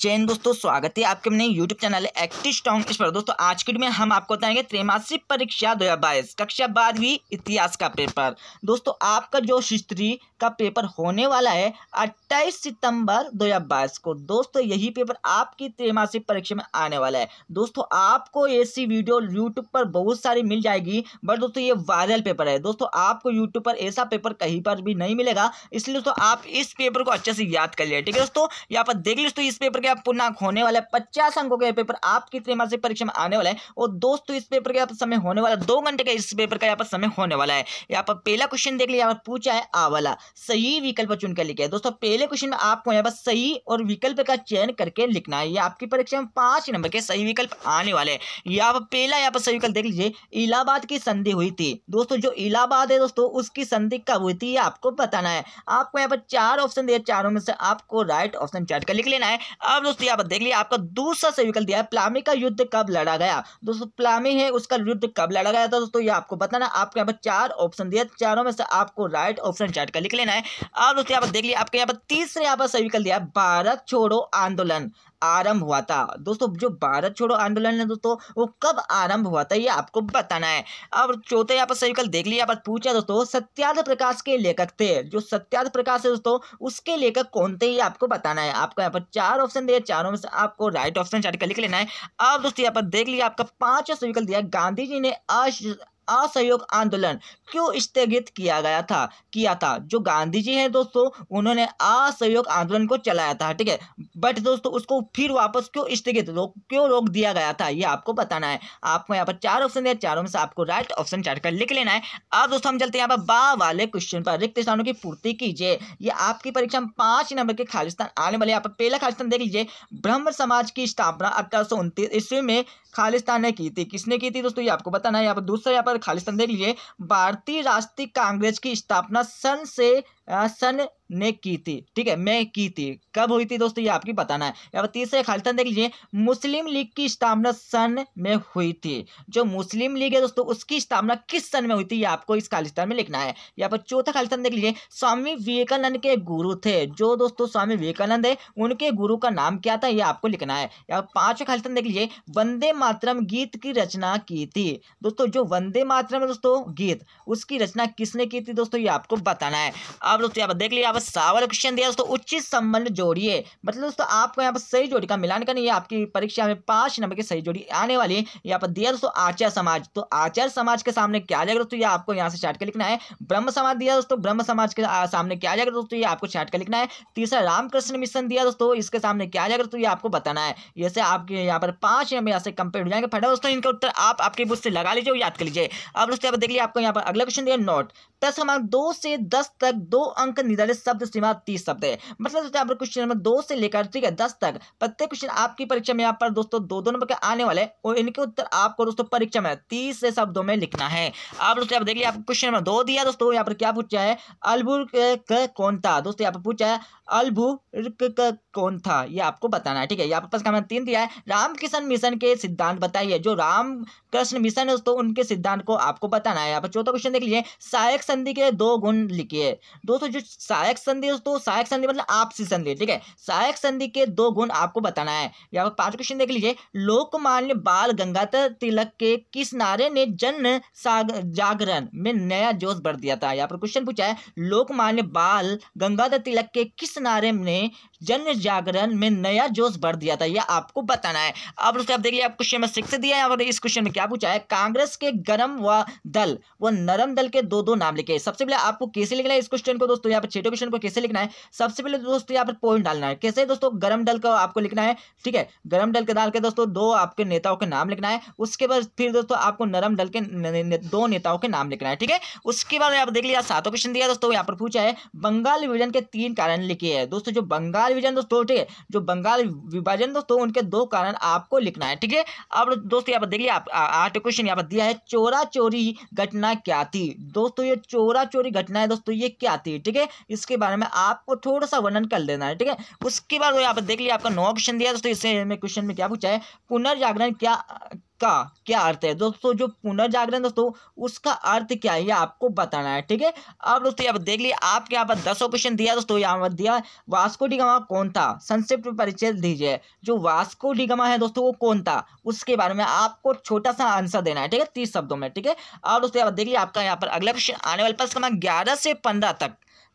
जैन दोस्तों स्वागत है आपके अपने YouTube चैनल एक्टिव स्ट्रॉन्ग इस पर दोस्तों आज की में हम आपको बताएंगे त्रैमासिक परीक्षा दो हज़ार कक्षा बारहवीं इतिहास का पेपर दोस्तों आपका जो हिस्ट्री का पेपर होने वाला है 28 सितंबर 2022 को दोस्तों यही पेपर आपकी त्रैमासिक परीक्षा में आने वाला है दोस्तों आपको ऐसी वीडियो यूट्यूब पर बहुत सारी मिल जाएगी बट दोस्तों ये वायरल पेपर है दोस्तों आपको यूट्यूब पर ऐसा पेपर कहीं पर भी नहीं मिलेगा इसलिए दोस्तों आप इस पेपर को अच्छे से याद कर लिया ठीक है दोस्तों यहाँ पर देख लीजिए इस पेपर के आप पूर्णांक होने वाले है पचास अंकों के पेपर आपकी त्रिमासिक परीक्षा में आने वाला है और दोस्तों तो इस पेपर का यहाँ समय होने वाला दो घंटे का इस पेपर का यहाँ पर समय होने वाला है यहाँ पर पहला क्वेश्चन देख लिया पूछा है आवाला सही विकल्प चुनकर लिखे दोस्तों पहले क्वेश्चन में आपको यहाँ पर सही और विकल्प का चयन करके लिखना है आपकी परीक्षा में पांच नंबर के सही विकल्प आने वाले यहाँ पर पहला यहाँ पर सही विकल्प देख लीजिए इलाहाबाद की संधि हुई थी दोस्तों जो इलाहाबाद है दोस्तों उसकी संधि कब हुई थी आपको बताना है आपको यहाँ पर चार ऑप्शन दिए चारों में से आपको राइट ऑप्शन चार्ट कर लिख लेना है अब दोस्तों यहाँ पर देख लिया आपका दूसरा से विकल्प दिया है प्लामी का युद्ध कब लड़ा गया दोस्तों प्लामी है उसका युद्ध कब लड़ा गया था दोस्तों ये आपको बताना आपको यहाँ पर चार ऑप्शन दिया चारों में से आपको राइट ऑप्शन चार्ट कर लिख लेना है अब दोस्तों यहाँ पर देख लिया आपके यहाँ पर तीसरे यहाँ पर सही विकल्प दिया भारत छोड़ो आंदोलन आरंभ हुआ था दोस्तों जो भारत छोड़ो आंदोलन है दोस्तों वो कब आरंभ हुआ था ये आपको बताना है अब चौथे यहाँ पर सही कल देख लिया पर पूछा दोस्तों सत्यार्थ प्रकाश के लेखक थे जो सत्यार्थ प्रकाश है दोस्तों उसके लेखक कौन थे ये आपको बताना है आपको यहाँ पर चार ऑप्शन दिए चारों में से आपको राइट ऑप्शन चार्ट कर लिख लेना है अब दोस्तों यहाँ पर देख लिया आपका पांचवा सही दिया गांधी जी ने असहयोग आंदोलन क्यों स्थगित किया गया था किया था जो गांधी जी हैं दोस्तों उन्होंने असहयोग आंदोलन को चलाया था ठीक है बट दोस्तों उसको फिर वापस क्यों स्थगित रोक क्यों रोक दिया गया था ये आपको बताना है आपको यहाँ पर चार ऑप्शन दिया चारों में से आपको राइट ऑप्शन चार्ट कर लिख लेना है अब दोस्तों हम चलते हैं यहाँ पर बा वाले क्वेश्चन पर रिक्त स्थानों की पूर्ति कीजिए ये आपकी परीक्षा में पाँच नंबर के खालिस्तान आने वाले यहाँ पर पहला खालिस्तान देख लीजिए ब्रह्म समाज की स्थापना अठारह ईस्वी में खालिस्तान ने की थी किसने की थी दोस्तों ये आपको बताना है यहाँ पर दूसरा यहाँ पर खालिस्तान देख लीजिए भारतीय राष्ट्रीय कांग्रेस की स्थापना सन से सन ने की थी ठीक है मैं की थी कब हुई थी दोस्तों ये आपकी बताना है अब तीसरे खालिस्तान देख लीजिए मुस्लिम लीग की स्थापना सन में हुई थी जो मुस्लिम लीग है दोस्तों उसकी स्थापना किस सन में हुई थी ये आपको इस खालिस्तान में लिखना है यहाँ पर चौथा खालिस्तान देख लीजिए स्वामी विवेकानंद के गुरु थे जो दोस्तों स्वामी विवेकानंद है उनके गुरु का नाम क्या था यह आपको लिखना है या पांचवा खालिस्तान देख लीजिए वंदे मातरम गीत की रचना की थी दोस्तों जो वंदे मातरम दोस्तों गीत उसकी रचना किसने की थी दोस्तों ये आपको बताना है अब दोस्तों यहाँ पर देख लिया आप सावल क्वेश्चन दिया दोस्तों उचित संबंध जोड़िए मतलब दोस्तों आपको यहाँ पर सही जोड़ी का मिलान करनी है आपकी परीक्षा में पांच नंबर की सही जोड़ी आने वाली है यहाँ पर दिया दोस्तों आचार समाज तो आचार समाज के सामने क्या जाएगा दोस्तों ये आपको यहाँ से चाट कर लिखना है ब्रह्म समाज दिया दोस्तों ब्रह्म समाज के सामने क्या जाएगा दोस्तों ये आपको चाट कर लिखना है तीसरा रामकृष्ण मिशन दिया दोस्तों इसके सामने क्या जाएगा दोस्तों ये आपको बताना है जैसे आपके यहाँ पर पांच नंबर यहाँ से कंप्लीट हो जाएंगे फटा दोस्तों इनका उत्तर आप आपकी बुक से लगा लीजिए याद कर लीजिए अब दोस्तों यहाँ पर देख लीजिए आपको यहाँ पर अगला क्वेश्चन दिया नोट दस क्रमांक दो से दस तक दो अंक निर्धारित शब्द सीमा तीस शब्द है मतलब दोस्तों पर क्वेश्चन नंबर दो से लेकर ठीक है दस तक प्रत्येक क्वेश्चन आपकी परीक्षा में यहाँ पर दोस्तों दो दो नंबर के आने वाले और इनके उत्तर आपको दोस्तों परीक्षा में तीस से शब्दों में लिखना है आप दोस्तों आप देख लिया आपको क्वेश्चन नंबर दो दिया दोस्तों यहाँ पर क्या पूछा है अलबुर कौन था दोस्तों यहाँ पर पूछा है अलबू कौन था ये आपको बताना है ठीक है यहाँ पर पास नंबर तीन दिया है रामकिशन मिशन के सिद्धांत बताइए जो राम कृष्ण मिशन है दोस्तों उनके सिद्धांत को आपको बताना है यहाँ पर चौथा क्वेश्चन देख लीजिए सहायक संधि के दो गुण लिखिए दोस्तों जो सहायक संधि दोस्तों सहायक संधि मतलब आपसी संधि ठीक है सहायक संधि के दो गुण आपको बताना है यहाँ पर पांच क्वेश्चन देख लीजिए लोकमान्य बाल गंगाधर तिलक के किस नारे ने जन जागरण में नया जोश भर दिया था यहाँ पर क्वेश्चन पूछा है लोकमान्य बाल गंगाधर तिलक के किस नारे ने जन जागरण में नया जोश भर दिया था यह आपको बताना है अब दोस्तों आप देखिए आप क्वेश्चन में सिक्स दिया है और इस क्वेश्चन में क्या पूछा है कांग्रेस के गर्म व दल व नरम दल के दो दो नाम लिखे सबसे पहले आपको कैसे लिखना है इस क्वेश्चन को दोस्तों यहाँ पर छठे क्वेश्चन को कैसे लिखना है सबसे पहले दोस्तों यहाँ पर पॉइंट डालना है कैसे दोस्तों गर्म दल का आपको लिखना है ठीक है गर्म दल के डाल के दोस्तों दो आपके नेताओं के नाम लिखना है उसके बाद फिर दोस्तों आपको नरम दल के दो नेताओं के नाम लिखना है ठीक है उसके बाद देख लिया सातों क्वेश्चन दिया दोस्तों यहाँ पर पूछा है बंगाल विभाजन के तीन कारण लिखे है दोस्तों जो बंगाल बंगाल विभाजन दोस्तों ठीक है जो बंगाल विभाजन दोस्तों उनके दो कारण आपको लिखना है ठीक है अब दोस्तों यहाँ पर देखिए आप आठ क्वेश्चन यहाँ पर दिया है चोरा चोरी घटना क्या थी दोस्तों ये चोरा चोरी घटना है दोस्तों ये क्या थी ठीक है इसके बारे में आपको थोड़ा सा वर्णन कर लेना है ठीक है उसके बाद यहाँ पर देख लिया आपका नौ क्वेश्चन दिया दोस्तों इससे क्वेश्चन में क्या पूछा है पुनर्जागरण क्या का क्या अर्थ है दोस्तों जो पुनर्जागरण दोस्तों उसका अर्थ क्या है ये आपको बताना है ठीक है अब दोस्तों यहाँ पर देख लिया आपके यहाँ पर दसों क्वेश्चन दिया दोस्तों यहाँ पर दिया वास्को डिगमा कौन था संक्षिप्त परिचय दीजिए जो वास्को डिगमा है दोस्तों वो कौन था उसके बारे में आपको छोटा सा आंसर देना है ठीक है तीस शब्दों में ठीक है अब दोस्तों यहाँ पर देख लिया आपका यहाँ पर अगला क्वेश्चन आने वाले प्रश्न क्रमांक ग्यारह से पंद्रह तक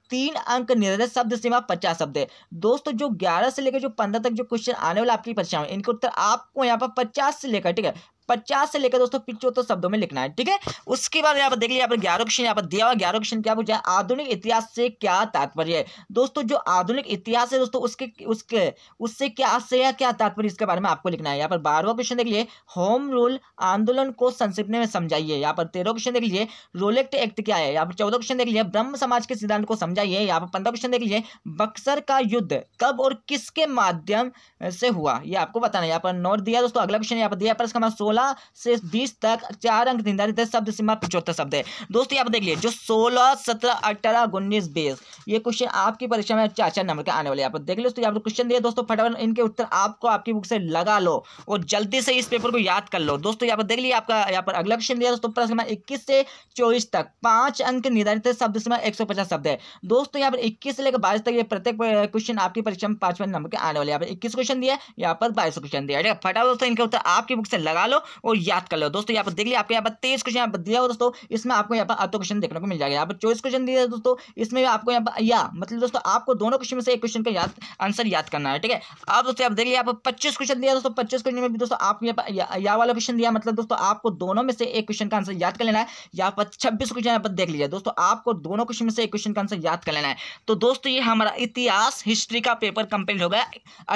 तीन अंक निर्धारित शब्द सीमा पचास शब्द है दोस्तों जो ग्यारह से लेकर जो पंद्रह तक जो क्वेश्चन आने वाला आपकी परीक्षा में इनके उत्तर आपको यहाँ पर पचास से लेकर ठीक है पचास से लेकर दोस्तों पिचोत्तर शब्दों में लिखना है ठीक है उसके बाद यहाँ पर देख लिया ग्यारह क्वेश्चन यहाँ पर दिया हुआ ग्यारह क्वेश्चन क्या पूछा आधुनिक इतिहास से क्या तात्पर्य है दोस्तों जो आधुनिक इतिहास है दोस्तों उसके उसके उससे क्या से या क्या तात्पर्य इसके बारे में आपको लिखना है यहाँ पर बारहवा क्वेश्चन देख लिए होम रूल आंदोलन को संक्षिप्त में समझाइए यहाँ पर तेरह क्वेश्चन देख लीजिए रोलेक्ट एक्ट क्या है यहाँ पर चौदह क्वेश्चन देख लिए ब्रह्म समाज के सिद्धांत को समझाइए यहाँ पर पंद्रह क्वेश्चन देख लीजिए बक्सर का युद्ध कब और किसके माध्यम से हुआ यह आपको बताना यहाँ पर नोट दिया दोस्तों अगला क्वेश्चन यहाँ पर दिया पर इसका सोलह सोलह से बीस तक चार अंक निर्धारित है शब्द सीमा पिछहत्तर शब्द है दोस्तों यहाँ पर देख लीजिए जो सोलह सत्रह अठारह उन्नीस बीस ये क्वेश्चन आपकी परीक्षा में चार चार नंबर के आने वाले यहाँ पर देख लो दोस्तों यहाँ पर क्वेश्चन दिए दोस्तों फटाफट इनके उत्तर आपको आपकी बुक से लगा लो और जल्दी से इस पेपर को याद कर लो दोस्तों यहाँ पर देख लीजिए आपका यहाँ पर अगला क्वेश्चन दिया दोस्तों प्रश्न क्रमांक इक्कीस से चौबीस तक पांच अंक निर्धारित शब्द सीमा एक सौ पचास शब्द है दोस्तों यहाँ पर इक्कीस से लेकर बाईस तक ये प्रत्येक क्वेश्चन आपकी परीक्षा में पांचवें नंबर के आने वाले यहाँ पर इक्कीस क्वेश्चन दिया यहाँ पर बाईस क्वेश्चन दिया ठीक है फटाफट दोस्तों इनके उत्तर आपकी बुक से लगा लो और याद कर लो दोस्तों यहाँ पर देख लिया आपके यहाँ पर तेईस क्वेश्चन यहाँ पर दिया हो दोस्तों इसमें आपको यहाँ पर अतो क्वेश्चन देखने को मिल जाएगा यहाँ पर चौबीस क्वेश्चन दिया दोस्तों इसमें आपको यहाँ पर या मतलब दोस्तों आपको दोनों क्वेश्चन में से एक क्वेश्चन का याद आंसर याद करना है ठीक है आप दोस्तों आप देख लिया आप पच्चीस क्वेश्चन दिया दोस्तों पच्चीस क्वेश्चन में भी दोस्तों आपको यहाँ पर या वाला क्वेश्चन दिया मतलब दोस्तों आपको दोनों में से एक क्वेश्चन का आंसर याद कर लेना है यहाँ पर छब्बीस क्वेश्चन यहाँ पर देख लीजिए दोस्तों आपको दोनों क्वेश्चन में से एक क्वेश्चन का आंसर याद कर लेना है तो दोस्तों ये हमारा इतिहास हिस्ट्री का पेपर कंप्लीट हो गया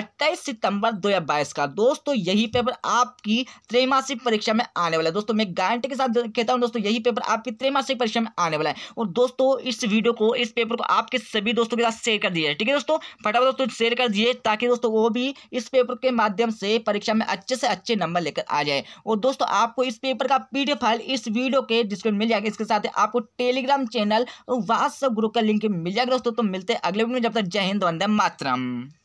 अट्ठाईस सितंबर दो का दोस्तों यही पेपर आपकी त्रेमा त्रैमासिक परीक्षा में आने वाला है दोस्तों मैं गारंटी के साथ कहता हूँ दोस्तों यही पेपर आपकी त्रैमासिक परीक्षा में आने वाला है और दोस्तों इस वीडियो को इस पेपर को आपके सभी दोस्तों के साथ शेयर कर दिया ठीक है दोस्तों फटाफट दोस्तों शेयर कर दिए ताकि दोस्तों वो भी इस पेपर के माध्यम से परीक्षा में अच्छे से अच्छे नंबर लेकर आ जाए और दोस्तों आपको इस पेपर का पी फाइल इस वीडियो के डिस्क्रिप्शन मिल जाएगा इसके साथ आपको टेलीग्राम चैनल व्हाट्सअप ग्रुप का लिंक मिल जाएगा दोस्तों तो मिलते हैं अगले वीडियो में जब तक जय हिंद वंदे मातरम